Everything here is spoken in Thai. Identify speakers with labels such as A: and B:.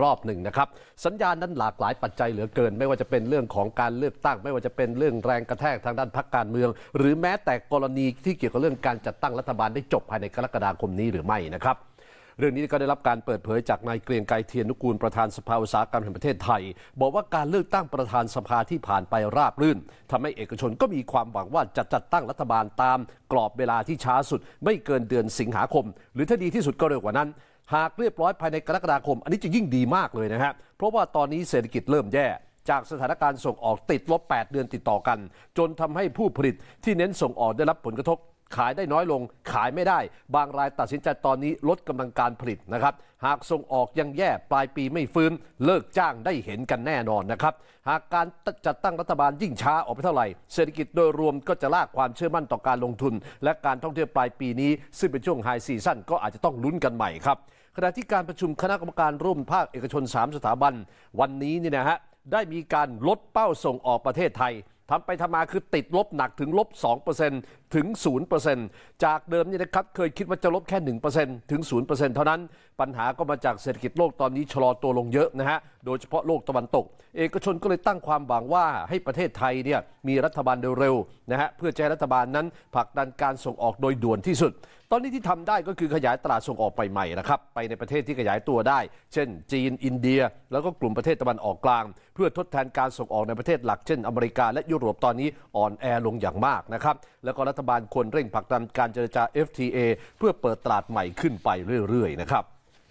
A: รอบหนึ่งนะครับ สัญญาณนั้นหลากหลายปัจจัยเหลือเกิน ไม่ว่าจะเป็นเรื่องของการเลือกตั้ง ไม่ว่าจะเป็นเรื่องแรงกระแทกทางด้านพรรคการเมือง หรือแม้แต่กรณีที่เกี่ยวกับเรื่องการจัดตั้งรัฐบาล ได้จบภายในกรกฎาคมนี้หรือไม่นะครับเรื่องนี้ก็ได้รับการเปิดเผยจากนายเกรียงไกรเทียนนุกูลประธานสภาอุตสาหกรรมแห่งประเทศไทย บอกว่าการเลือกตั้งประธานสภาที่ผ่านไปราบรื่น ทำให้เอกชนก็มีความหวังว่าจะจัดตั้งรัฐบาลตาม กรอบเวลาที่ช้าสุดไม่เกินเดือนสิงหาคม หรือถ้าดีที่สุดก็เร็วกว่านั้น หากเรียบร้อยภายในกรกฎาคม อันนี้จะยิ่งดีมากเลยนะครับเพราะว่าตอนนี้เศรษฐกิจเริ่มแย่ จากสถานการณ์ส่งออกติดลบ 8 เดือนติดต่อกัน จนทำให้ผู้ผลิตที่เน้นส่งออกได้รับผลกระทบขายได้น้อยลง ขายไม่ได้ บางรายตัดสินใจตอนนี้ลดกำลังการผลิตนะครับ หากส่งออกยังแย่ปลายปีไม่ฟื้น เลิกจ้างได้เห็นกันแน่นอนนะครับ หากการจัดตั้งรัฐบาลยิ่งช้าออกไปเท่าไหร่ เศรษฐกิจโดยรวมก็จะลากความเชื่อมั่นต่อการลงทุน และการท่องเที่ยวปลายปีนี้ซึ่งเป็นช่วงไฮซีซั่นก็อาจจะต้องลุ้นกันใหม่ครับขณะที่การประชุมคณะกรรมการร่วมภาคเอกชน 3 สถาบัน วันนี้นี่นะฮะได้มีการลดเป้าส่งออกประเทศไทยทำไปทำมาคือติดลบหนักถึงลบ2%ถึง 0%จากเดิมนี่นะครับ เคยคิดว่าจะลบแค่ 1%ถึง 0%เท่านั้นปัญหาก็มาจากเศรษฐกิจโลกตอนนี้ชะลอตัวลงเยอะนะฮะโดยเฉพาะโลกตะวันตก เอกชนก็เลยตั้งความหวังว่าให้ประเทศไทยเนี่ยมีรัฐบาลเร็วๆนะฮะเพื่อจะให้รัฐบาลนั้นผลักดันการส่งออกโดยด่วนที่สุด ตอนนี้ที่ทำได้ก็คือขยายตลาดส่งออกไปใหม่นะครับไปในประเทศที่ขยายตัวได้ เช่น จีนอินเดีย แล้วก็กลุ่มประเทศตะวันออกกลาง เพื่อทดแทนการส่งออกในประเทศหลักเช่นอเมริกาและยุโรปตอนนี้อ่อนแอลงอย่างมากนะครับ แล้วก็รัฐบาลควรเร่งผลักดันการเจรจา FTA เพื่อเปิดตลาดใหม่ขึ้นไปเรื่อย ๆ นะครับ